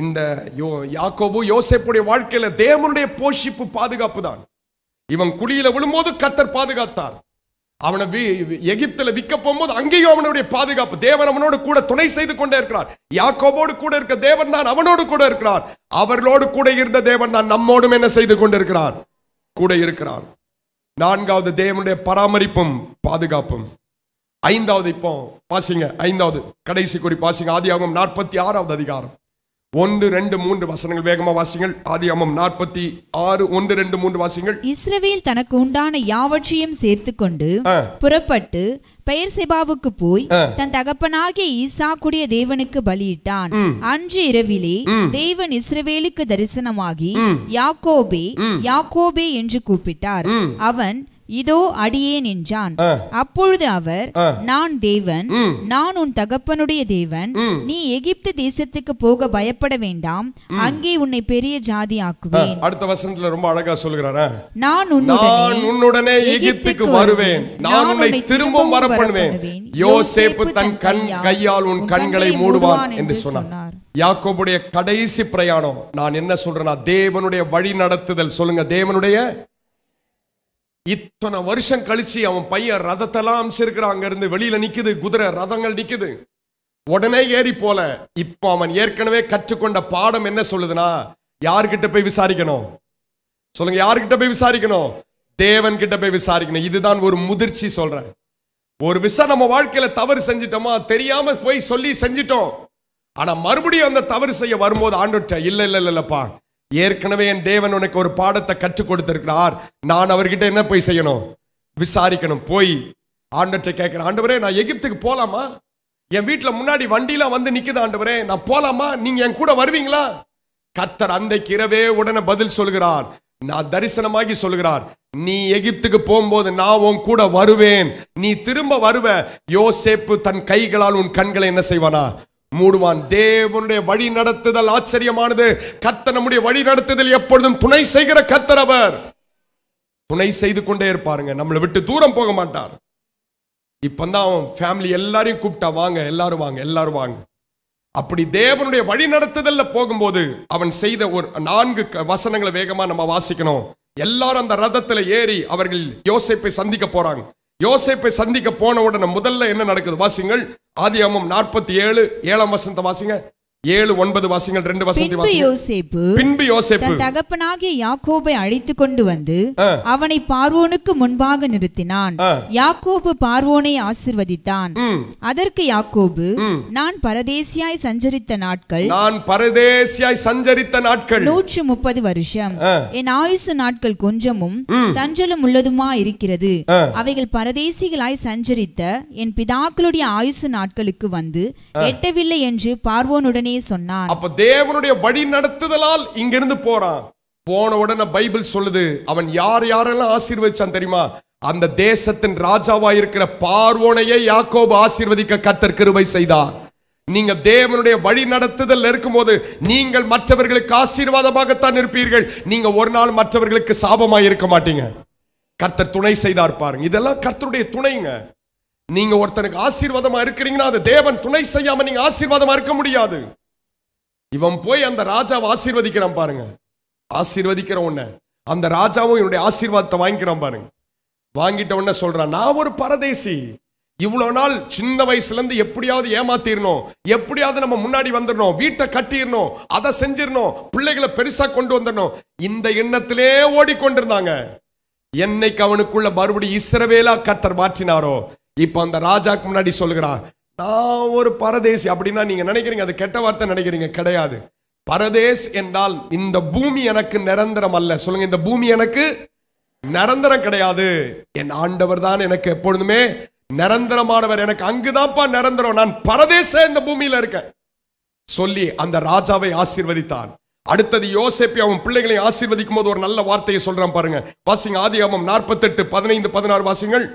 இந்த யோ யாக்கோபு யோசேப்புடைய வாழ்க்கையில தேவனுடைய போஷிப்பு பாதுகாப்பு தான் இவன் குழியில விழும்போது கத்தர் பாதுகாத்தார் அவனை எகிப்துல விற்க போகும்போது அங்கேயும் அவனுடைய பாதுகாப்பு தேவன் அவனோடு கூட துணை செய்து கொண்டே இருக்கிறார் யாக்கோபோடு கூட இருக்க தேவன் தான் அவனோடு கூட இருக்கிறார் அவர்களோடு கூட இருந்த தேவன் தான் நம்மோடும் என்ன செய்து கொண்டிருக்கிறார் கூட இருக்கிறான் நான்காவது தேவனுடைய பராமரிப்பும் பாதுகாப்பும் ஐந்தாவது இப்போ பாசிங்க ஐந்தாவது கடைசி குறி பாசிங்க ஆகும் நாற்பத்தி ஆறாவது அதிகாரம் ஒன்று ரெண்டு மூன்று வசனங்கள் வேகமா வாசிங்கள் ஆதியாமம் நாற்பத்தி ஆறு ஒன்று ரெண்டு மூன்று வாசிங்கள் இஸ்ரவேல் தனக்கு உண்டான யாவற்றையும் சேர்த்து கொண்டு புறப்பட்டு பெயர் செபாவுக்கு போய் தன் தகப்பனாகிய ஈசாக்குடைய தேவனுக்கு பலியிட்டான் அன்று இரவிலே தேவன் இஸ்ரவேலுக்கு தரிசனமாகி யாக்கோபே யாக்கோபே என்று கூப்பிட்டார் அவன் இதோ அடியேன் என்றான் அப்பொழுது அவர் நான் தேவன் நான் உன் தகப்பனுடைய தேவன் நீ எகிப்து தேசத்துக்கு போக பயப்பட வேண்டாம் அங்கே உன்னை பெரிய ஜாதி ஆக்குவேன் அடுத்த வசனத்துல ரொம்ப அழகா சொல்கிறாரா நான் உன்னுடனே எகிப்துக்கு வருவேன் நான் உன்னை திரும்பவும் வர யோசேப்பு தன் கண் கையால் உன் கண்களை மூடுவான் என்று சொன்னார் யாக்கோபுடைய கடைசி பிரயாணம் நான் என்ன சொல்றேன்னா தேவனுடைய வழி நடத்துதல் சொல்லுங்க தேவனுடைய இத்தனை வருஷம் கழிச்சு அவன் பையன் ரதத்தெல்லாம் அமைச்சிருக்கிறான் அங்கேருந்து வெளியில் நிற்குது குதிரை ரதங்கள் நிற்குது உடனே ஏறி போல இப்போ அவன் ஏற்கனவே கற்றுக்கொண்ட பாடம் என்ன சொல்லுதுன்னா யார்கிட்ட போய் விசாரிக்கணும் சொல்லுங்க யார்கிட்ட போய் விசாரிக்கணும் தேவன் கிட்ட போய் விசாரிக்கணும் இதுதான் ஒரு முதிர்ச்சி சொல்றேன் ஒரு விஷயம் நம்ம வாழ்க்கையில தவறு செஞ்சிட்டோமா தெரியாம போய் சொல்லி செஞ்சிட்டோம் ஆனா மறுபடியும் அந்த தவறு செய்ய வரும்போது ஆண்டுட்ட இல்ல இல்ல இல்லப்பா ஏற்கனவே என் தேவன் உனக்கு ஒரு பாடத்தை கற்றுக் கொடுத்திருக்கிறார் நான் அவர்கிட்ட என்ன போய் செய்யணும் விசாரிக்கணும் போய் ஆண்டவற்றை கேட்கிற ஆண்டவரே நான் எகிப்துக்கு போகலாமா என் வீட்டில் முன்னாடி வண்டியெலாம் வந்து நிற்குது ஆண்டவரே நான் போகலாமா நீங்கள் என் கூட வருவீங்களா கர்த்தர் அன்றைக்கு இரவே உடனே பதில் சொல்கிறார் நான் தரிசனமாகி சொல்கிறார் நீ எகிப்துக்கு போகும்போது நான் உன் கூட வருவேன் நீ திரும்ப வருவ யோசேப்பு தன் கைகளால் உன் கண்களை என்ன செய்வானா மூடுவான் தேவனுடைய வழி நடத்துதல் ஆச்சரியமானது கத்த நம்முடைய வழி நடத்துதல் எப்பொழுதும் துணை செய்கிற கத்தர் அவர் துணை செய்து கொண்டே இருப்பாருங்க நம்மளை விட்டு தூரம் போக மாட்டார் இப்போ தான் அவன் ஃபேமிலி எல்லாரையும் கூப்பிட்டா வாங்க எல்லாரும் வாங்க எல்லாரும் வாங்க அப்படி தேவனுடைய வழி நடத்துதல்ல போகும்போது அவன் செய்த ஒரு நான்கு வசனங்களை வேகமா நம்ம வாசிக்கணும் எல்லாரும் அந்த ரதத்துல ஏறி அவர்கள் யோசிப்பை சந்திக்க போறாங்க யோசேப்பை சந்திக்க போன உடனே முதல்ல என்ன நடக்குது வாசிங்கள் ஆதியாமம் நாற்பத்தி ஏழு ஏழாம் வசந்த வாசிங்க ஏழு ஒன்பது வாசிங்கள் ரெண்டு யோசேப்பு பின்பு யோசேப்பு தகப்பனாகிய யாக்கோபை அழைத்து கொண்டு வந்து அவனை பார்வோனுக்கு முன்பாக நிறுத்தினான் யாக்கோபு பார்வோனை ஆசிர்வதித்தான் அதற்கு யாக்கோபு நான் பரதேசியாய் சஞ்சரித்த நாட்கள் நான் பரதேசியாய் சஞ்சரித்த நாட்கள் நூற்று முப்பது வருஷம் என் ஆயுசு நாட்கள் கொஞ்சமும் சஞ்சலும் உள்ளதுமா இருக்கிறது அவைகள் பரதேசிகளாய் சஞ்சரித்த என் பிதாக்களுடைய ஆயுசு நாட்களுக்கு வந்து எட்டவில்லை என்று பார்வோனுடனே உடனே சொன்னார் அப்ப தேவனுடைய வழி நடத்துதலால் இங்கிருந்து போறான் போன உடனே பைபிள் சொல்லுது அவன் யார் யாரெல்லாம் ஆசீர்வதிச்சான் தெரியுமா அந்த தேசத்தின் ராஜாவா இருக்கிற பார்வோனையே யாக்கோபு ஆசீர்வதிக்க கத்தர் கிருபை செய்தார் நீங்க தேவனுடைய வழி நடத்துதல் இருக்கும்போது நீங்கள் மற்றவர்களுக்கு ஆசீர்வாதமாகத்தான் இருப்பீர்கள் நீங்க ஒரு நாள் மற்றவர்களுக்கு சாபமாக இருக்க மாட்டீங்க கர்த்தர் துணை செய்தார் பாருங்க இதெல்லாம் கர்த்தருடைய துணைங்க நீங்க ஒருத்தனுக்கு ஆசீர்வாதமா இருக்கிறீங்கன்னா அது தேவன் துணை செய்யாம நீங்க ஆசீர்வாதமா இருக்க முடியாது இவன் போய் அந்த ராஜாவை ஆசீர்வதிக்கிறான் பாருங்க ஆசீர்வதிக்கிற உன்ன அந்த ராஜாவும் என்னுடைய ஆசீர்வாதத்தை வாங்கிக்கிறான் பாருங்க வாங்கிட்ட உடனே சொல்றான் நான் ஒரு பரதேசி இவ்வளோ நாள் சின்ன வயசுலேருந்து எப்படியாவது ஏமாத்திடணும் எப்படியாவது நம்ம முன்னாடி வந்துடணும் வீட்டை கட்டிடணும் அதை செஞ்சிடணும் பிள்ளைகளை பெருசாக கொண்டு வந்துடணும் இந்த எண்ணத்திலே ஓடிக்கொண்டிருந்தாங்க என்னைக்கு அவனுக்குள்ள மறுபடியும் இஸ்ரவேலா கத்தர் மாற்றினாரோ இப்போ அந்த ராஜாக்கு முன்னாடி சொல்கிறான் நான் ஒரு பரதேசி அப்படின்னா நீங்கள் நினைக்கிறீங்க அது கெட்ட வார்த்தை நினைக்கிறீங்க கிடையாது பரதேஸ் என்றால் இந்த பூமி எனக்கு நிரந்தரம் அல்ல சொல்லுங்க இந்த பூமி எனக்கு நிரந்தரம் கிடையாது என் ஆண்டவர் தான் எனக்கு எப்பொழுதுமே நிரந்தரமானவர் எனக்கு அங்குதான்ப்பா நிரந்தரம் நான் பரதேச இந்த பூமியில இருக்கேன் சொல்லி அந்த ராஜாவை ஆசீர்வதித்தான் அடுத்தது யோசேப்பி அவன் பிள்ளைகளை ஆசீர்வதிக்கும் போது ஒரு நல்ல வார்த்தையை சொல்றான் பாருங்க வாசிங்க ஆதி ஆமம் நாற்பத்தெட்டு பதினைந்து பதினாறு வாசிங்கள்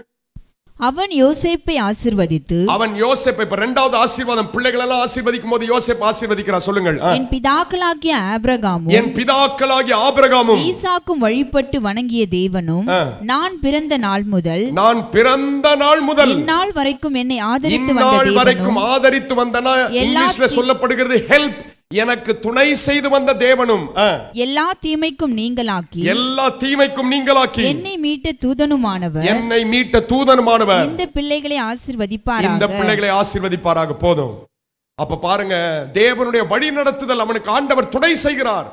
அவன் யோசேப்பை ஆசீர்வதித்து அவன் யோசேப்பை இப்ப ரெண்டாவது ஆசீர்வாதம் பிள்ளைகள் எல்லாம் ஆசீர்வதிக்கும் போது யோசேப் ஆசீர்வதிக்கிறார் சொல்லுங்கள் என் பிதாக்களாகிய ஆபிரகாமும் என் பிதாக்களாகிய ஆபிரகாமும் ஈசாக்கும் வழிபட்டு வணங்கிய தேவனும் நான் பிறந்த நாள் முதல் நான் பிறந்த நாள் முதல் இந்நாள் வரைக்கும் என்னை ஆதரித்து வந்த தேவனும் வரைக்கும் ஆதரித்து வந்தனா இங்கிலீஷ்ல சொல்லப்படுகிறது ஹெல்ப் எனக்கு துணை செய்து வந்த தேவனும் எல்லா தீமைக்கும் நீங்களாக்கி எல்லா தீமைக்கும் நீங்களாக்கி என்னை மீட்ட தூதனுமானவர் என்னை மீட்ட தூதனுமானவர் இந்த பிள்ளைகளை ஆசிர்வதிப்பார் இந்த பிள்ளைகளை ஆசிர்வதிப்பாராக போதும் அப்ப பாருங்க தேவனுடைய வழி நடத்துதல் அவனுக்கு ஆண்டவர் துணை செய்கிறார்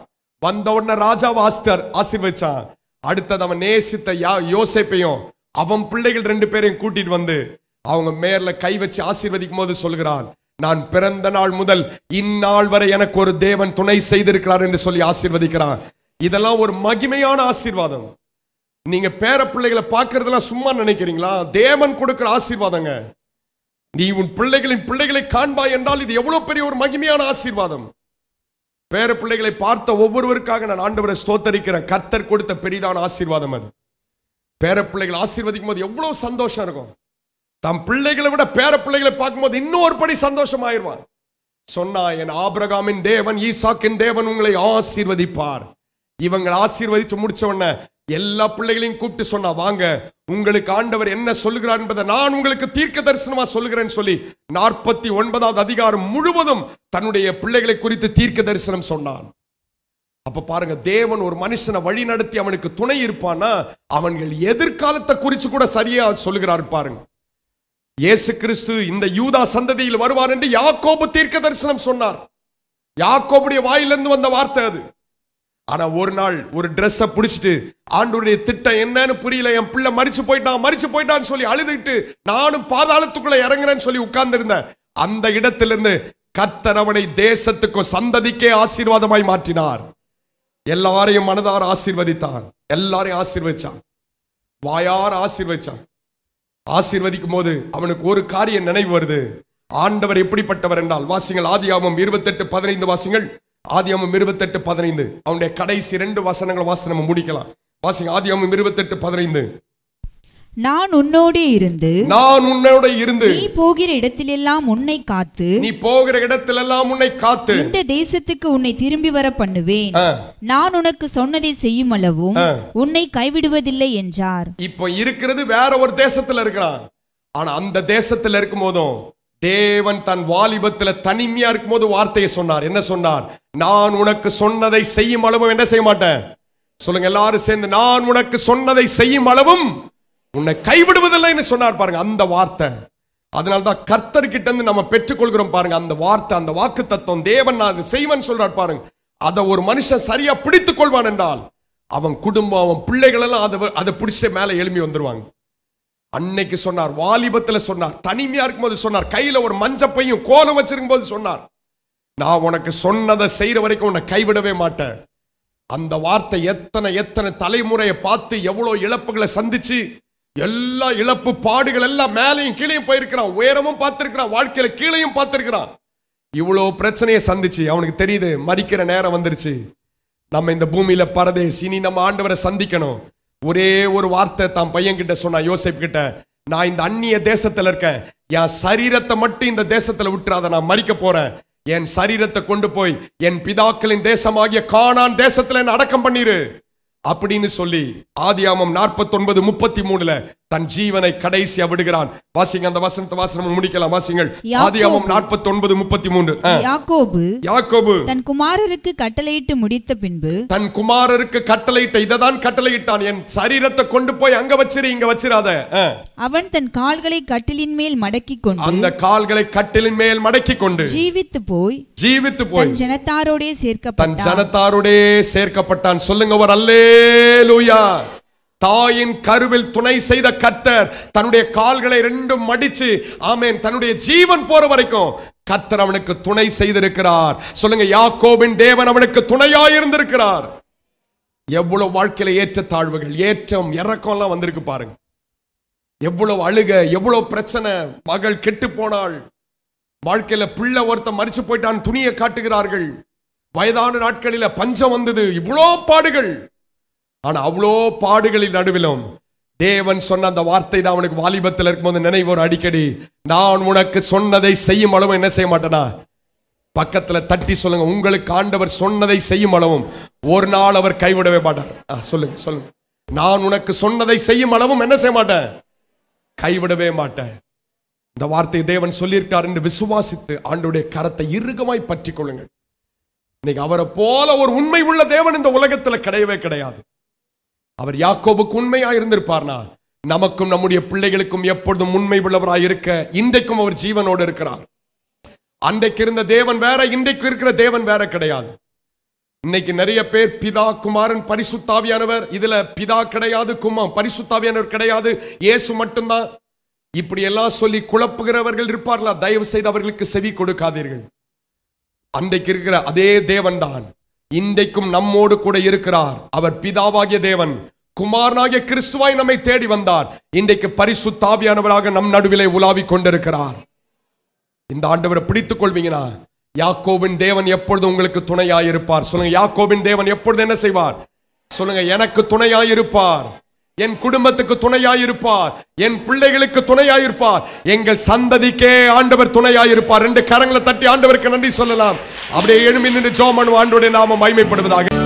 வந்த உடனே ராஜாவை ஆஸ்தர் ஆசிர்வதிச்சான் அடுத்தது அவன் நேசித்த யா யோசிப்பையும் அவன் பிள்ளைகள் ரெண்டு பேரையும் கூட்டிட்டு வந்து அவங்க மேல கை வச்சு ஆசிர்வதிக்கும் போது சொல்கிறான் நான் பிறந்த நாள் முதல் இந்நாள் வரை எனக்கு ஒரு தேவன் துணை செய்திருக்கிறார் என்று சொல்லி ஆசீர்வதிக்கிறான் இதெல்லாம் ஒரு மகிமையான ஆசீர்வாதம் நீங்க பேர பிள்ளைகளை பார்க்கறதெல்லாம் சும்மா நினைக்கிறீங்களா தேவன் கொடுக்கிற ஆசீர்வாதங்க நீ உன் பிள்ளைகளின் பிள்ளைகளை காண்பாய் என்றால் இது எவ்வளவு பெரிய ஒரு மகிமையான ஆசீர்வாதம் பேர பிள்ளைகளை பார்த்த ஒவ்வொருவருக்காக நான் ஆண்டவரை ஸ்தோத்தரிக்கிறேன் கர்த்தர் கொடுத்த பெரிதான ஆசீர்வாதம் அது பேர பிள்ளைகள் ஆசீர்வதிக்கும் போது எவ்வளவு சந்தோஷம் இருக்கும் தம் பிள்ளைகளை விட பேர பிள்ளைகளை பார்க்கும்போது இன்னொரு படி சந்தோஷமாயிருவான் சொன்னா என் ஆபிரகாமின் தேவன் ஈசாக்கின் தேவன் உங்களை ஆசீர்வதிப்பார் இவங்களை ஆசீர்வதிச்சு முடிச்ச உடனே எல்லா பிள்ளைகளையும் கூப்பிட்டு சொன்னா வாங்க உங்களுக்கு ஆண்டவர் என்ன சொல்லுகிறார் என்பதை நான் உங்களுக்கு தீர்க்க தரிசனமா சொல்லுகிறேன்னு சொல்லி நாற்பத்தி ஒன்பதாவது அதிகாரம் முழுவதும் தன்னுடைய பிள்ளைகளை குறித்து தீர்க்க தரிசனம் சொன்னான் அப்ப பாருங்க தேவன் ஒரு மனுஷனை வழி நடத்தி அவனுக்கு துணை இருப்பானா அவன்கள் எதிர்காலத்தை குறித்து கூட சரியா சொல்லுகிறார் பாருங்க இயேசு கிறிஸ்து இந்த யூதா சந்ததியில் வருவார் என்று யாக்கோபு தீர்க்க தரிசனம் சொன்னார் யாக்கோபுடைய வாயிலிருந்து வந்த வார்த்தை அது ஆனா ஒரு நாள் ஒரு ட்ரெஸ்ஸை பிடிச்சிட்டு ஆண்டுடைய திட்டம் என்னன்னு புரியல என் பிள்ளை மறிச்சு போயிட்டான் மறிச்சு போயிட்டான்னு சொல்லி அழுதுகிட்டு நானும் பாதாளத்துக்குள்ள இறங்குறேன்னு சொல்லி உட்கார்ந்திருந்தேன் அந்த இடத்திலிருந்து கத்தர் அவனை தேசத்துக்கும் சந்ததிக்கே ஆசீர்வாதமாய் மாற்றினார் எல்லாரையும் மனதார் ஆசீர்வதித்தான் எல்லாரையும் ஆசீர்வதிச்சான் வாயார் ஆசீர்வதிச்சான் ஆசீர்வதிக்கும் போது அவனுக்கு ஒரு காரியம் நினைவு வருது ஆண்டவர் எப்படிப்பட்டவர் என்றால் வாசிங்கள் ஆதியாமம் இருபத்தெட்டு பதினைந்து வாசிங்கள் ஆதியாமம் இருபத்தெட்டு பதினைந்து அவனுடைய கடைசி ரெண்டு வசனங்கள் வாசனம் முடிக்கலாம் வாசிங்க ஆதியாமம் இருபத்தெட்டு பதினைந்து நான் உன்னோடு இருந்து நான் உன்னோட இருந்து நீ போகிற இடத்திலெல்லாம் உன்னை காத்து நீ போகிற இடத்திலெல்லாம் உன்னை காத்து இந்த தேசத்துக்கு உன்னை திரும்பி வர பண்ணுவேன் நான் உனக்கு சொன்னதை செய்யும் அளவும் உன்னை கைவிடுவதில்லை என்றார் இப்போ இருக்கிறது வேற ஒரு தேசத்துல இருக்கிறான் ஆனா அந்த தேசத்துல இருக்கும் போதும் தேவன் தன் வாலிபத்துல தனிமையா இருக்கும் போது வார்த்தையை சொன்னார் என்ன சொன்னார் நான் உனக்கு சொன்னதை செய்யும் அளவும் என்ன செய்ய மாட்டேன் சொல்லுங்க எல்லாரும் சேர்ந்து நான் உனக்கு சொன்னதை செய்யும் அளவும் உன்னை கைவிடுவதில்லை என்று சொன்னார் பாருங்க அந்த வார்த்தை அதனால்தான் கர்த்தர்கிட்ட இருந்து நம்ம பெற்றுக்கொள்கிறோம் பாருங்க அந்த வார்த்தை அந்த வாக்கு தத்துவம் தேவன் நான் அது செய்வன் சொல்றார் பாருங்க அதை ஒரு மனுஷன் சரியா பிடித்துக் கொள்வான் என்றால் அவன் குடும்பம் அவன் பிள்ளைகள் எல்லாம் அதை அதை பிடிச்ச மேலே எழுப்பி வந்துருவாங்க அன்னைக்கு சொன்னார் வாலிபத்தில் சொன்னார் தனிமையா போது சொன்னார் கையில ஒரு மஞ்சப்பையும் கோலம் வச்சிருக்கும் போது சொன்னார் நான் உனக்கு சொன்னதை செய்யற வரைக்கும் உன்னை கைவிடவே மாட்டேன் அந்த வார்த்தை எத்தனை எத்தனை தலைமுறையை பார்த்து எவ்வளோ இழப்புகளை சந்திச்சு எல்லா இழப்பு பாடுகள் எல்லாம் மேலையும் கீழையும் போயிருக்கிறான் உயரமும் பார்த்திருக்கிறான் வாழ்க்கையில கீழையும் பார்த்திருக்கிறான் இவ்வளோ பிரச்சனையை சந்திச்சு அவனுக்கு தெரியுது மறிக்கிற நேரம் வந்துருச்சு நம்ம இந்த பூமியில பரதேஸ் சினி நம்ம ஆண்டவரை சந்திக்கணும் ஒரே ஒரு வார்த்தை தான் பையன் கிட்ட சொன்னான் யோசிப் கிட்ட நான் இந்த அந்நிய தேசத்துல இருக்கேன் என் சரீரத்தை மட்டும் இந்த தேசத்துல விட்டுறாத நான் மறிக்க போறேன் என் சரீரத்தை கொண்டு போய் என் பிதாக்களின் தேசமாகிய காணான் தேசத்துல அடக்கம் பண்ணிரு அப்படின்னு சொல்லி ஆதியாமம் நாற்பத்தொன்பது முப்பத்தி மூணுல தன் ஜீவனை கடைசியா விடுகிறான் வாசிங்க அந்த வசனத்தை வாசனம் முடிக்கலாம் வாசிங்கள் ஆதியாமம் நாற்பத்தி ஒன்பது முப்பத்தி மூன்று யாக்கோபு யாக்கோபு தன் குமாரருக்கு கட்டளையிட்டு முடித்த பின்பு தன் குமாரருக்கு கட்டளையிட்ட இததான் கட்டளையிட்டான் என் சரீரத்தை கொண்டு போய் அங்க வச்சிரு இங்க வச்சிராத அவன் தன் கால்களை கட்டிலின் மேல் மடக்கி கொண்டு அந்த கால்களை கட்டிலின் மேல் மடக்கி கொண்டு ஜீவித்து போய் ஜீவித்து போய் ஜனத்தாரோடே சேர்க்க தன் ஜனத்தாரோடே சேர்க்கப்பட்டான் சொல்லுங்க ஒரு அல்லே தாயின் கருவில் துணை செய்த கர்த்தர் தன்னுடைய கால்களை ரெண்டும் மடிச்சு ஆமேன் தன்னுடைய ஜீவன் போற வரைக்கும் கர்த்தர் அவனுக்கு துணை செய்திருக்கிறார் சொல்லுங்க யாக்கோபின் தேவன் அவனுக்கு துணையாயிருந்திருக்கிறார் எவ்வளவு வாழ்க்கையில ஏற்ற தாழ்வுகள் ஏற்றம் எல்லாம் வந்திருக்கு பாருங்க எவ்வளவு அழுக எவ்வளவு பிரச்சனை மகள் கெட்டு போனாள் வாழ்க்கையில பிள்ளை ஒருத்த மறிச்சு போயிட்டான் துணியை காட்டுகிறார்கள் வயதான நாட்களில பஞ்சம் வந்தது இவ்வளோ பாடுகள் ஆனால் அவ்வளோ பாடுகளின் நடுவிலும் தேவன் சொன்ன அந்த வார்த்தை தான் அவனுக்கு வாலிபத்தில் இருக்கும்போது நினைவு ஒரு அடிக்கடி நான் உனக்கு சொன்னதை செய்யும் அளவும் என்ன செய்ய மாட்டேனா பக்கத்தில் தட்டி சொல்லுங்க உங்களுக்கு ஆண்டவர் சொன்னதை செய்யும் அளவும் ஒரு நாள் அவர் கைவிடவே மாட்டார் சொல்லுங்க சொல்லுங்க நான் உனக்கு சொன்னதை செய்யும் அளவும் என்ன செய்ய மாட்டேன் கைவிடவே மாட்டேன் இந்த வார்த்தையை தேவன் சொல்லியிருக்கார் என்று விசுவாசித்து ஆண்டுடைய கரத்தை இறுகமாய் பற்றி கொள்ளுங்கள் இன்னைக்கு அவரை போல ஒரு உண்மை உள்ள தேவன் இந்த உலகத்தில் கிடையவே கிடையாது அவர் யாக்கோபுக்கு உண்மையாக இருந்திருப்பார்னா நமக்கும் நம்முடைய பிள்ளைகளுக்கும் எப்பொழுதும் உண்மை உள்ளவராக இருக்க இன்றைக்கும் அவர் ஜீவனோடு இருக்கிறார் அன்றைக்கு இருந்த தேவன் வேற இன்றைக்கு இருக்கிற தேவன் வேற கிடையாது இன்னைக்கு நிறைய பேர் பிதா குமாரன் பரிசுத்தாவியானவர் இதுல பிதா கிடையாது குமார் பரிசுத்தாவியானவர் கிடையாது இயேசு மட்டும்தான் இப்படி எல்லாம் சொல்லி குழப்புகிறவர்கள் இருப்பார்களா தயவு செய்து அவர்களுக்கு செவி கொடுக்காதீர்கள் அன்றைக்கு இருக்கிற அதே தேவன்தான் இன்றைக்கும் நம்மோடு கூட இருக்கிறார் அவர் பிதாவாகிய தேவன் குமாரனாகிய கிறிஸ்துவாய் நம்மை தேடி வந்தார் இன்றைக்கு தாவியானவராக நம் நடுவிலே உலாவிக் கொண்டிருக்கிறார் இந்த ஆண்டவரை பிடித்துக் கொள்வீங்கன்னா யாக்கோவின் தேவன் எப்பொழுது உங்களுக்கு துணையாயிருப்பார் சொல்லுங்க யாக்கோவின் தேவன் எப்பொழுது என்ன செய்வார் சொல்லுங்க எனக்கு துணையாயிருப்பார் என் குடும்பத்துக்கு துணையாயிருப்பார் என் பிள்ளைகளுக்கு துணையாயிருப்பார் எங்கள் சந்ததிக்கே ஆண்டவர் துணையாயிருப்பார் ரெண்டு கரங்களை தட்டி ஆண்டவருக்கு நன்றி சொல்லலாம் அப்படியே எழுமின் நின்று ஜோமன் ஆண்டோடைய நாம மைமைப்படுவதாக